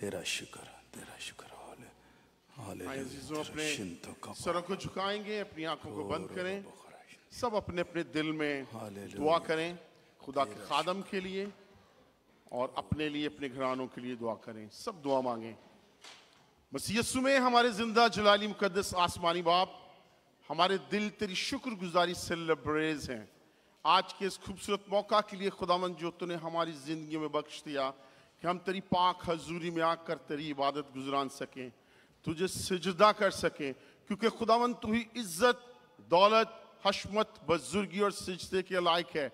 तेरा शुक्र तेरा शुक्र तो सरों को झुकाएंगे अपनी आंखों को बंद करें सब अपने अपने दिल में दुआ करें खुदा के खादम के लिए और अपने लिए अपने घरानों के लिए दुआ करें सब दुआ मांगें मसीयसु में हमारे जिंदा जलाली मुकदस आसमानी बाप हमारे दिल तेरी शुक्रगुजारी सेलिब्रेज हैं आज के इस खूबसूरत मौका के लिए खुदा मंद जो तूने हमारी ज़िंदगी में बख्श दिया कि हम तेरी पाक हजूरी में आकर तेरी इबादत गुजरान सकें तुझे सजदा कर सकें क्योंकि खुदावन तू ही इज्जत दौलत हशमत बजुर्गी और सजदे के लायक है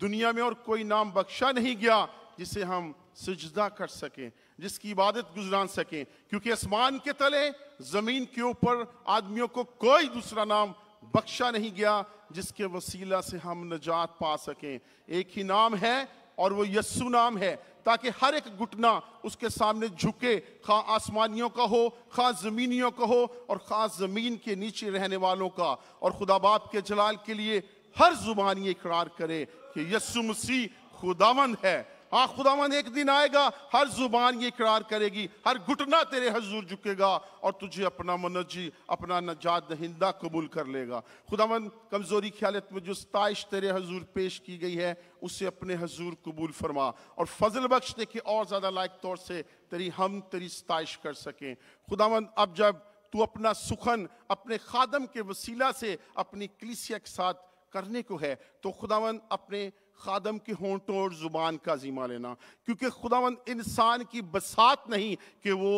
दुनिया में और कोई नाम बख्शा नहीं गया जिसे हम सजदा कर सकें जिसकी इबादत गुजरान सकें क्योंकि आसमान के तले ज़मीन के ऊपर आदमियों को कोई दूसरा नाम बख्शा नहीं गया जिसके वसीला से हम नजात पा सकें एक ही नाम है और वो यस्सु नाम है ताकि हर एक घुटना उसके सामने झुके खा आसमानियों का हो खा ज़मीनियों का हो और ख़ास ज़मीन के नीचे रहने वालों का और खुदा बाप के जलाल के लिए हर जुबान ये इकरार करे कि यसु मसीह खुदावंद है हाँ खुदावन एक दिन आएगा हर जुबान ये इकरार करेगी हर घुटना तेरे हजूर झुकेगा और तुझे अपना मनजी अपना नजात दहिंदा कबूल कर लेगा खुदावन कमज़ोरी ख्यालत में जो स्ताइश तेरे हजूर पेश की गई है उसे अपने हजूर कबूल फरमा और फजल बख्श दे कि और ज़्यादा लायक तौर से तेरी हम तेरी स्ताइश कर सकें खुदावन अब जब तू अपना सुखन अपने खादम के वसीला से अपनी कलिसिया के साथ करने को है तो खुदावन अपने खादम की होंठों और ज़ुबान का ज़िम्मा लेना क्योंकि खुदावन इंसान की बसात नहीं कि वो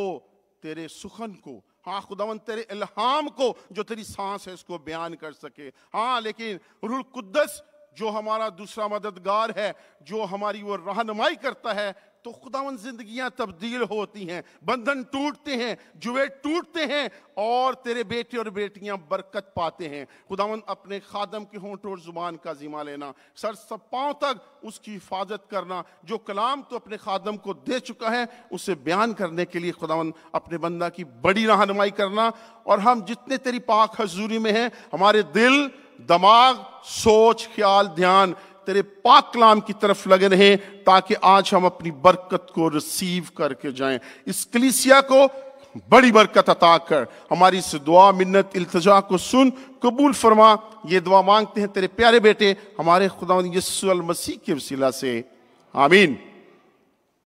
तेरे सुखन को हाँ खुदावन तेरे इल्हाम को जो तेरी सांस है उसको बयान कर सके हाँ लेकिन रुल कुद्दस जो हमारा दूसरा मददगार है जो हमारी वो रहनुमाई करता है तो खुदावन जिंदगियां तब्दील होती हैं बंधन टूटते हैं जुए टूटते हैं और तेरे बेटे और बेटियां बरकत पाते हैं खुदावन अपने खादम के होंठ और जुबान का जिमा लेना सर सब पाँव तक उसकी हिफाजत करना जो कलाम तो अपने खादम को दे चुका है उसे बयान करने के लिए खुदावन अपने बंदा की बड़ी रहनुमाई करना और हम जितने तेरी पाक हजूरी में हैं हमारे दिल दिमाग सोच ख्याल ध्यान तेरे पाक कलाम की तरफ लगे रहे ताकि आज हम अपनी बरकत को रिसीव करके जाएं इस कलिसिया को बड़ी बरकत अता कर हमारी इस दुआ मिन्नत इल्तजा को सुन कबूल फरमा ये दुआ मांगते हैं तेरे प्यारे बेटे हमारे खुदा यसुल मसीह के वसीला से आमीन